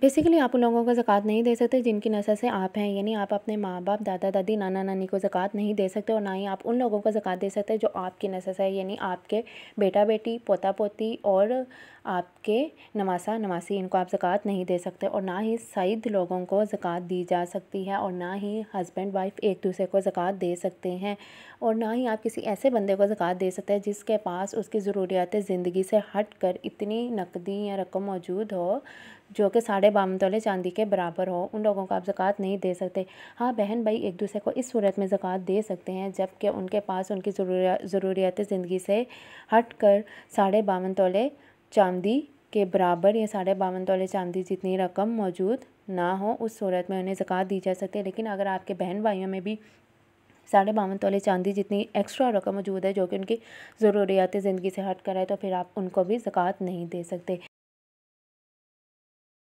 basically आप उन लोगों को ज़क़़त नहीं दे सकते जिनकी नस्ल से आप हैं यानी आप अपने माँ बाप दादा दादी नाना नानी को ज़क़़त नहीं दे सकते और ना ही आप उन लोगों को ज़क़़त दे सकते जो आपकी नस्ल से है यानी आपके बेटा बेटी पोता पोती और आपके नवासा नवासी इनको आप ज़क़़त नहीं दे सकते और ना ही सईद लोगों को ज़क़़त दी जा सकती है और ना ही हस्बैंड वाइफ एक दूसरे को ज़क़़त दे सकते हैं और ना ही आप किसी ऐसे बंदे को ज़क़़त दे सकते हैं जिसके पास उसकी ज़रूरियात ज़िंदगी से हट कर इतनी नकदी या रकम मौजूद हो जो कि साढ़े साढ़े बावन तोले चांदी के बराबर हो उन लोगों को आप ज़क़़त नहीं दे सकते हाँ बहन भाई एक दूसरे को इस सूरत में ज़क़़त दे सकते हैं जबकि उनके पास उनकी ज़रूरियात ज़िंदगी से हट कर साढ़े बावन तोले चांदी के बराबर या साढ़े बावन तोले चांदी जितनी रकम मौजूद ना हो उस सूरत में उन्हें ज़क़़त दी जा सकती है लेकिन अगर आपके बहन भाइयों में भी साढ़े बावन तोले चांदी जितनी एक्स्ट्रा रकम मौजूद है जो कि उनकी ज़रूरियात ज़िंदगी से हट कर है तो फिर आप उनको भी ज़क़़त नहीं दे सकते